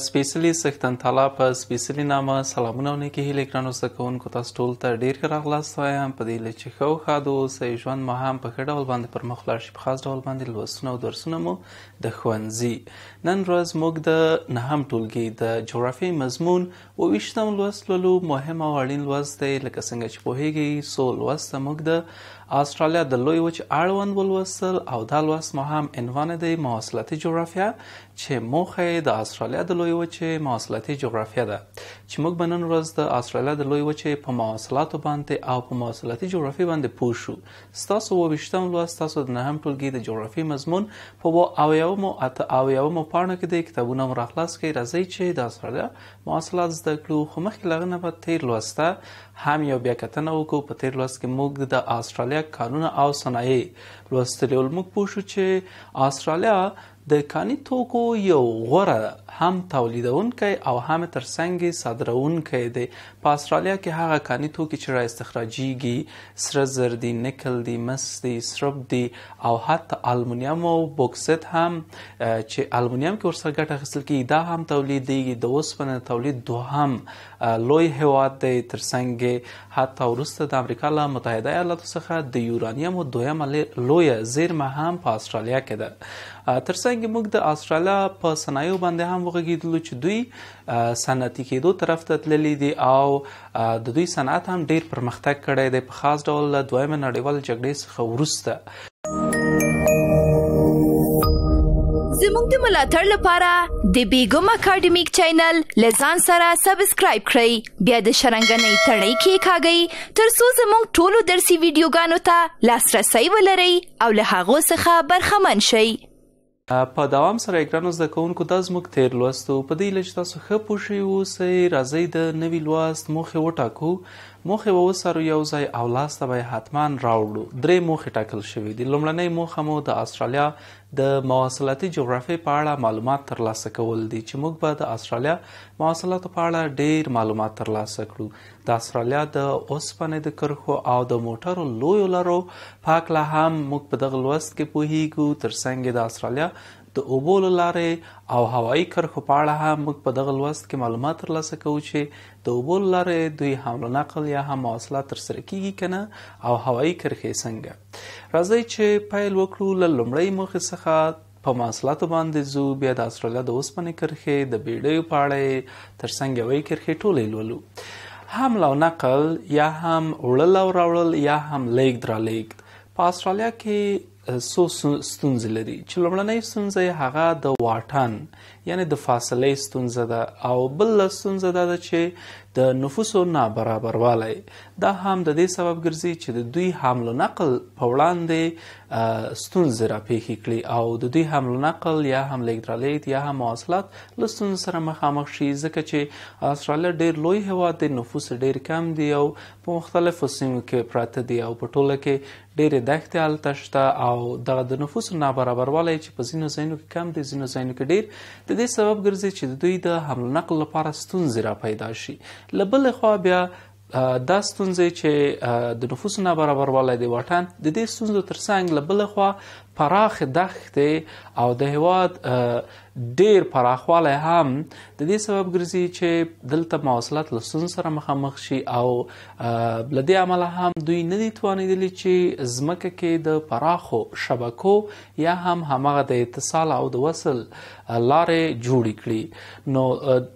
سپیشلی سختن تعالی په سپیشلی نامه سلامونه ونه کې هیله ګرانو سکونکو تاسو ټول ته ډیر ښه راغلاست وایم په دې لچ خو خادو سې ژوند مو هم په ښه ډول باندې پر مخ لاړ شي په خاص ډول باندې لوسونه او درسونه مو د خوانزي نن ورځ موږ د نهم ټولګي د جغرافي مضمون او وشتم لوستلو مهم او اړین لوست دی لکه څنګه چې په هیګي سول لوست موږ د استرالیا د لوی وچ اړوند ولوسل او دا لوس مو هم عنوان دی مواصلاتي جغرافیا چې موخه د استرالیا د لوی وچ مواصلاتي جغرافیا ده چې موږ بنن ورځ د استرالیا د لوی وچ په مواصلاتو باندې او په مواصلاتي جغرافي باندې پوه شو ستاسو وبشتم لوس تاسو د نهم ټولګي د جغرافي مضمون په او یومو اته او یومو پاڼه کې د کتابونو مراخلاص کې راځي چې د استرالیا مواصلات زده کړو خو مخکې لغنه په تیر لوسته هم یو بیاکتنه وکړو په تیر لوست کې موږ د استرالیا قانون او صنایع لوستل موږ پوه شو چې استرالیا د کاني توکو یو غوره هم تولیدونکي او هم ترڅنګ صادرونکي دی په استرالیا کې هغه کاني توکي چې را استخراجيږي سره زر دي نکل دي مس دي سرب دي او حتی المونیم او بوکسټ هم چې المونیم کې ورسره ګټه حاصل کیږي دا هم تولید دی د اوسپنې تولید دوهم لوی هواد دی ترڅنګ حتی ورسته د امریکا له متحده ایالاتو څخه د یورانیم دویم لوی زیرمه هم په استرالیا کې ده ترڅنګ موږ د استرالیا په صنایعو باندې هم وغږیدلو چې دوی صنعتي کېدو طرف ته تللی دي او د دوی صنعت هم ډیر پرمختګ کړی دی په خاص ډول دویم نړیوال جګړې څخه ورسته زموږ د ملاتړ لپاره د بیګم اکیډمیک چینل لزان سره سبسکرایب کړئ بیا د شرنګنې تړۍ کې کاږئ ترڅو زموږ ټولو درسي ویډیوګانو ته لاسرسي ولرئ او له هغه څخه برخمن شئ په دوام سره اګرانو زده کوونکو د زموږ تیر لوستو په دې لږ تاسو ښه پوښي وو سي راځي د نوی لوست موخه وټاکو موخه و وسره یو ځای او لاسته به حتمان راوړو درې موخه ټاکل شوې دي لومړنۍ موخه مو د استرالیا د مواصلاتي جغرافي په اړه معلومات ترلاسه کول دي چې موږ به د استرالیا مواصلاتو په اړه ډېر معلومات ترلاسه کړو د استرالیا د اوسپنې د کرخو او د موټرو لویو لارو پاک لا هم موږ په دغه لوست کې پوهیږو ترڅنګ د استرالیا د اوبو لارې او هوایی کرښو په اړه هم موږ په دغه لوست کې معلومات ترلاسه کوو چې د اوبو لارې دوی حمل نقل یا هم مواصلات ترسره کیږي کنه او هوایی کرښې څنګه راځي چې پیل وکړو ل لمړی مخ څخه په مواصلاتو باندې زو بیا د استرالیا د اوسپنې کرښې د بیړیو پاړې ترڅنګ وی کرښې ټولې لولو حمل او نقل یا هم وړل او راوړل یا هم لیک درا لیک په استرالیا کې سو ستونزې لري چې لومړنۍ ستونزه هغه د واټن یعنی د فاصله ستونزه ده او بل ستونزه ده چې د نفوسو نابرابروالی دا هم د دې سبب ګرځي چې د دوی حمل نقل په وړاندې ستونزې راپېښې کړي او د دوی حمل نقل یا هم لیکدرالیت یا هم مواصلات له ستونزو سره مخامخ شي ځکه چې استرالیا ډېر لوی هیواد دی نفوس ډېر کم دی او په مختلفو سیمو کې پراته دي او په ټوله کې ډېرې دښتې هلته شته او دغه د نفوسو نابرابروالی چې په ځینو ځایونو کې کم دی ځینو ځایونو کې ډېر د د دې سبب ګرځي چې د دوی د حمل نقل لپاره ستونزې را پیدا شي لبل خو بیا دا ستونزې چې د نفوس نابرابر والي د واټن د دې ستونزو ترڅنګ لبل خو پراخ دښتې او د هواد ډیر پراخواله هم د دې سبب ګرځي چې دلته مواصلات لسون سره مخامخ شي او لدې عمل هم دوی نه دي توانیدل چې زمکه کې د پراخو شبکو یا هم همغه د اتصال او د وصل لارې جوړې کړې نو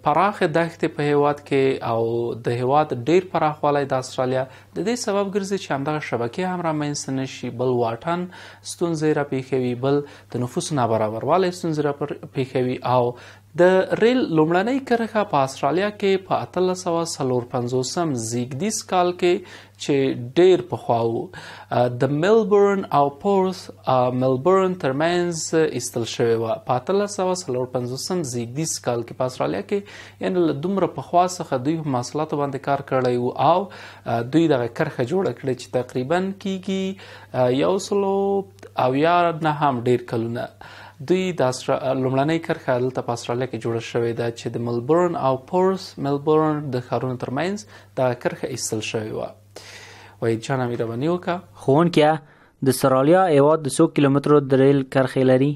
پراخ دښتې په هواد کې او د هواد ډیر پراخواله د استرالیا د دې سبب ګرځي چې همدغه شبکې هم را منځ نشي بل واټن ستونزې را پیښوي بل د نفوس نابرابروالی ستونزې را پیښوي او د ریل لومړنۍ کرخه په استرالیا کې په 1950 زیګدیس کال کې چې ډیر په خواو د ملبورن او پورس ملبورن ترمنز استل شوی و په 1950 زیګدیس کال کې په استرالیا کې یعنی له دومره په خوا څخه دوی په محصولاتو باندې کار کړی وو او دوی د کرخه جوړ کړی چې تقریبا کیږي یو سلو او یا نه هم ډیر کلونه دوی د لومړنۍ کرخه دلته په استرالیا کې جوړه شوې ده چې د ملبورن او پورس ملبورن د ښارونو ترمنځ د کرخه ایستل شوې و وای جان امیر باندې وکا خون کیا د استرالیا ایواد 200 کیلومتر د ریل کرخه لري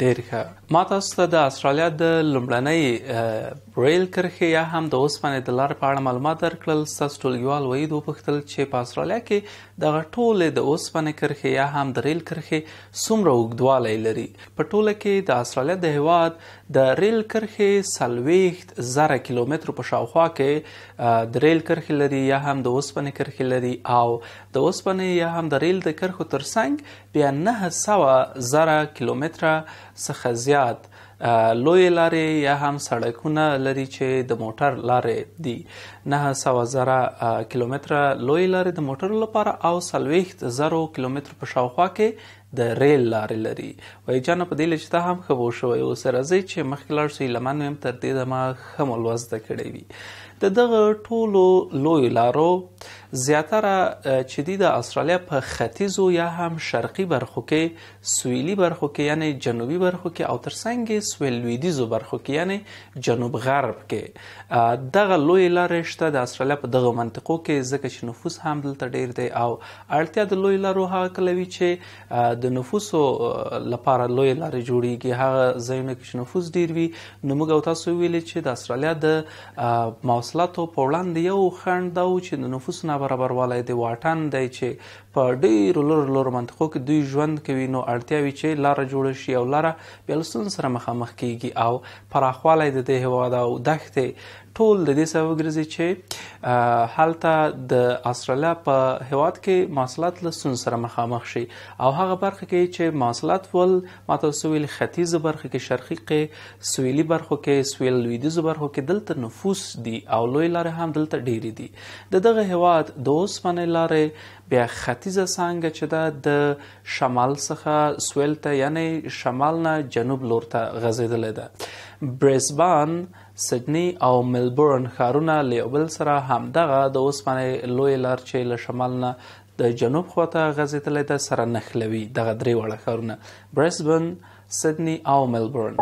ډیر ښه ما تاسو ته د استرالیا د لومړنۍ بریل کرخه یا هم د اوسپنې د لار په اړه معلومات درکړل ستاسو ټولګیوال وېدو پختل چې په استرالیا کې د غټولې د اوسپنې کرخه یا هم د ریل کرخه څومره وګدواله لري په ټوله کې د استرالیا د هواد د ریل کرخه سلويخت زره کیلومتر په شاوخوا کې د ریل کرخه لري یا هم د اوسپنې کرخه لري او د اوسپنې یا هم د ریل د کرخو ترڅنګ بیا 900 زره کیلومتر څخه زیات زیات لوی لارې یا هم سړکونه لري چې د موټر لارې دي نه سوا زره کیلومتره لوی لارې د موټر لپاره او سلويخت زرو کیلومتر په شاوخوا کې د ریل لارې لري وای جان په دې لچته هم خبر شوی او سره زی چې مخکلار سي لمن هم تر دې د ما خمول وزده کړی وي د دغه ټولو لوی لارو زیاتره چې دی د استرالیا په ختیځو یا هم شرقي برخو کې سویلي برخو کې یعنی جنوبي برخو کې او ترڅنګ سویلویدیزو برخو کې یعنی جنوب غرب کې دغه لوی لارې شته د استرالیا په دغه منطقو کې ځکه چې نفوس هم دلته ډیر دی او اړتیا د لوی لارو هغه کلوي چې د نفوسو لپاره لوی لارې جوړیږي هغه ځایونه کې چې نفوس ډیر وي نو موږ او تاسو ویل چې د استرالیا د مواصلاتو په وړاندې یو خنډ دا و چې د نفوس نه برابروالی د واټن دی چې په ډیرو لور لور منطقو کې دوی ژوند کوي نو اړتیاوي چې لار جوړ شي او لار بیا سره مخامخ کیږي او پراخوالی د دې هواد او دښتې ټول د دې سبب ګرځي چې حالته د استرالیا په هواد کې مواصلات له سن سره مخامخ شي او هغه برخه کې چې مواصلات ول ماته سویل ختیځ برخه کې شرقي کې سویلي برخو کې سویل لویدیز برخو کې دلته نفوس دي او لوی لارې هم دلته ډېری دي د دغه هواد د اوسمنې لارې بیا ختیځه څنګه چې دا د شمال څخه سویل ته یعنی شمال نه جنوب لور ته غځېدلې ده برزبان سدنی او ملبورن ښارونه له یو بل سره همدغه د اوسپنې لوی لار چې له شمال نه د جنوب خواته غزې ته لیدل سره نښلوي دغه درې وړه ښارونه برسبن سدنی او ملبورن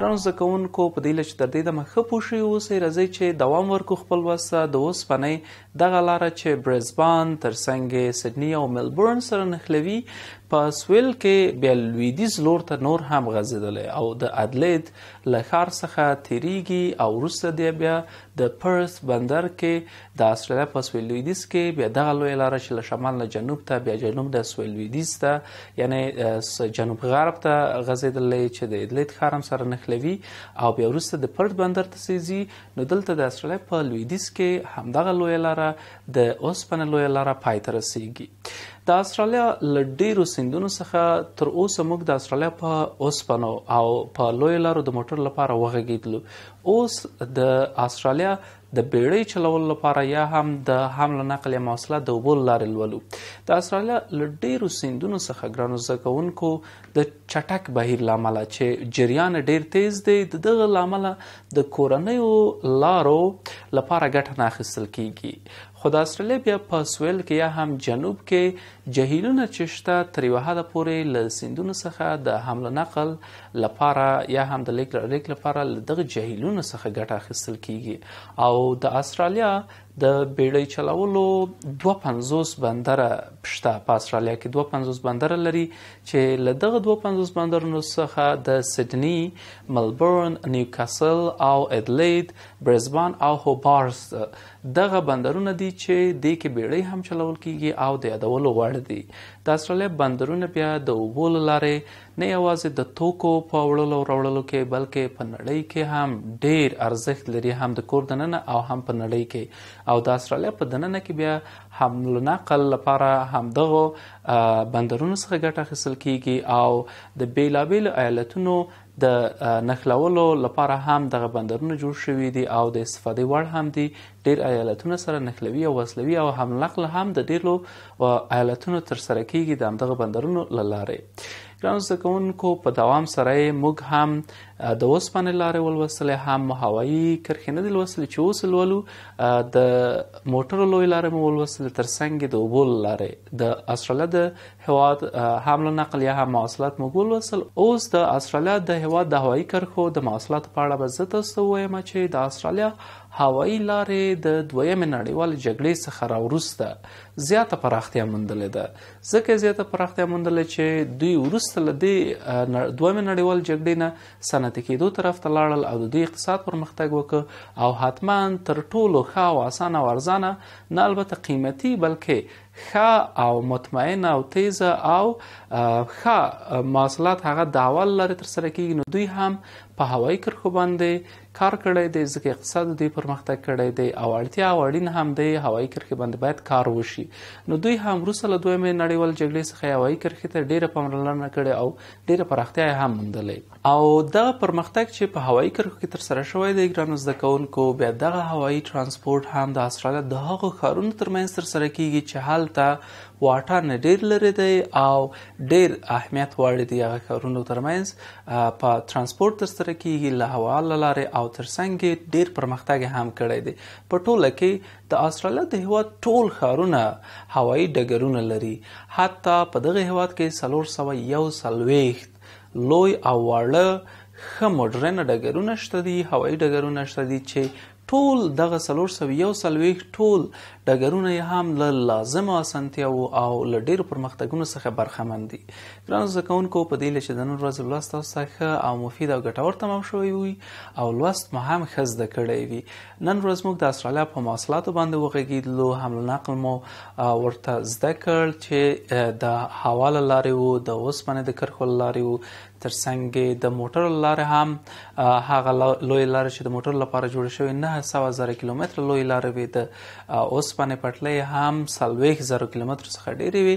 ګران زکونکو په دې لچ تر دې د مخه پوښي اوسې راځي چې دوام ورکو خپل وسه د اوس پنې دغه لار چې برزبان تر څنګه سدنی او ملبورن سره نخلوي په سویل کې بیا لویدیز لور ته نور هم غځیدلې او د ادلید له ښار څخه تیریږي او وروسته دی بیا د پرث بندر کې د استرالیا په سویل لویدیز کې بیا دغه لوی لاره چې له شمال نه جنوب ته بیا جنوب د سویل لویدیز ته یعنی جنوب غرب ته غځیدلې چې د ادلید ښار هم سره نښلوي او بیا وروسته د پرث بندر ته سيزي نو دلته د استرالیا په لویدیز کې همدغه لوی لاره د اوسپنه لوی لاره پای ته رسیږي د استرالیا لډیرو سندونو څخه تر اوسه موږ د استرالیا په اوسپنو او په لوی لارو د موټر لپاره وغږیدلو اوس د استرالیا د بیړۍ چلول لپاره یا هم د حمل نقل مواصله د وبول لارې لولو د استرالیا لډیرو سندونو څخه ګرانو زکونکو د چټک بهیر لامل چې جریان ډیر تیز دی دغه لامل د کورنیو لارو لپاره ګټه نه اخیستل کیږي خو د استرالیا بیا په سویل کې یا هم جنوب کې جهیلونه چشته تر یو حد پورې ل سندونو څخه د حمل نقل لپاره یا هم د لیک لپاره دغه جهیلونو څخه ګټه اخیستل کیږي او د استرالیا د بیړۍ چلولو 250 بندر پښته په استرالیا کې 250 بندر لري چې له دغه 250 بندرونو څخه د سېډني، ملبورن، نیوکاسل او ادلېډ، برزبان او هوبارت دغه بندرونه دي چې د کې بیړۍ هم چلول کیږي او د یادولو وړ دي د استرالیا بندرونه بیا د اوبول لارې نه یوازې د توکو په وړلو وروړلو کې بلکې په نړۍ کې هم ډیر ارزښت لري هم د کور دننه او هم په نړۍ کې او د استرالیا په دننه کې بیا حمل نقل لپاره هم دغه بندرونو څخه ګټه اخیستل کیږي او د بیلابیل ایالتونو د نخلولو لپاره هم دغه بندرونه جوړ شوي دي او د استفادې وړ هم دي ډیر ایالتونه سره نخلوي او وسلوي او هم نقل هم د ډیرو ایالتونو تر سره کیږي د همدغه بندرونو لاره ګران زده کوونکو په دوام سره موږ هم د اوسپنې لارې ولوسلې هم هوایي کرښې نه دي لوستلې چې اوس لولو د موټرو لوی لارې مو ولوستلې تر څنګ د اوبو لارې د استرالیا د هواد حمل او نقل یا هم مواصلات مو ولوسل اوس د استرالیا د هواد د هوایي کرخو د مواصلات په اړه به زه تاسو وایم چې د استرالیا هوایي لارې د دویم نړیوال جګړې څخه راوروسته زیاته پراختیا موندلې ده ځکه زیاته پراختیا موندلې چې دوی ورسته لدی دویم نړیوال جګړې نه صنعتي کېدو طرف ته لاړل او د دوی اقتصاد پرمختګ وکړ او حتمان تر ټولو ښه او اسانه ورزانه نه البته قیمتي بلکې ښه او مطمئنه او تیزه او ښه مواصلات هغه د اول لري تر سره کیږي نو دوی هم په هوایي کرښو باندې کار کړی دی ځکه اقتصاد دوی پرمختګ کړی دی او اړتیا او اړین هم دی هوایي کرښې باندې باید کار وشي نو دوی هم روسه له دویمې نړیوال جګړې څخه هوایي کرښې ته ډیره پاملرنه کړې او ډیره پراختیا هم موندلې او دغه پرمختګ چې په هوایي کرښو کې تر سره شوی دی ګرانو زده کوونکو بیا دغه هوایي ترانسپورت هم د استرالیا د هغو ښارونو ترمنځ تر سره کیږي چې هلته واټا نه ډیر لري دی او ډیر اهمیت وړ دی هغه کارونو ترمنځ په ترانسپورت تر سره کیږي له هوا لارې او ترڅنګ ډیر پرمختګ هم کړی دی په ټوله کې د استرالیا د هیواد ټول ښارونه هوایی ډګرونه لري حتی په دغه هیواد کې سلور سوه یو سلويخت لوی او واړه خه مدرن ډګرونه شته دي هوایی ډګرونه شته دي چې ټول دغه سلور سو یو سلويخ ټول ډګرونه هم له لازم اسانتیاو او له ډیر پرمختګونو څخه برخمن دي ګران زکونکو په دې لچ د نن ورځ بلاست تاسو او مفید او ګټور تمام شوی وي او لوست مو هم خز د کړی وي نن ورځ موږ د استرالیا په مواصلاتو باندې وغږیدلو حمل نقل مو ورته زده کړ چې د حواله لارې وو د اوسپنې د کرخول لارې وو ترڅنګ د موټر لار هم هغه لوی لار چې د موټر لپاره جوړ شوی 9000 کیلومتر لوی لار وي د اوسپنې پټلې هم 30000 کیلومتر څخه ډېر وي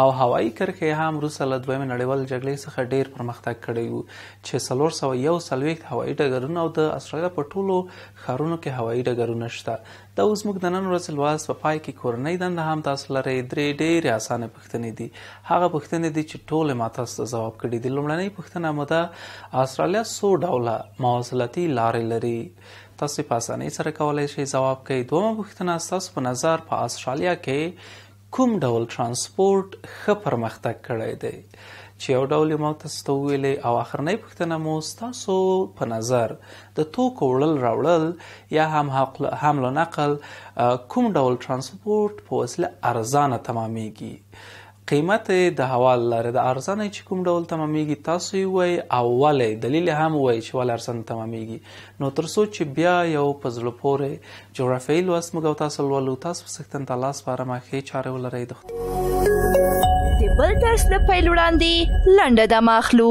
او هوایي کرښې هم روسه له دویم نړیوال جګړې څخه ډېر پرمختګ کړی وو چې 301 هوایي ډګرونه او د استرالیا په ټولو ښارونو کې هوایي ډګرونه شته دا اوس موږ د نن ورځ لواز په پای کې کورنۍ دنده هم تاسو لري درې ډېرې اسانه پوښتنې دي هغه پوښتنې دي چې ټول ما تاسو ته ځواب کړي دي لومړنۍ پوښتنه مو ده استرالیا څو ډوله مواصلاتي لارې لري تاسو په اسانۍ سره کولای شئ ځواب کړئ دوه پوښتنه تاسو په نظر په استرالیا کې کوم ډول ترانسپورت ښه پرمختګ کړی دی چې یو ډول ما تاسو ته ویلې او اخرنۍ پوښتنه مو تاسو په نظر د توکو وړل راوړل یا هم حقل حمل او نقل کوم ډول ترانسپورت په وسیله ارزانه تمامېږي قیمت د حوال لري د ارزانه چې کوم ډول تمامېږي تاسو وای او ولې دلیل هم وای چې ول ارزانه تمامېږي نو تر څو چې بیا یو پزلو پورې جغرافیایي لوست موږ تاسو ولو تاسو سختن تلاس لپاره ما خې چاره ولرې دخته بل درس نه پیل وړاندې لنډه دمه اخلو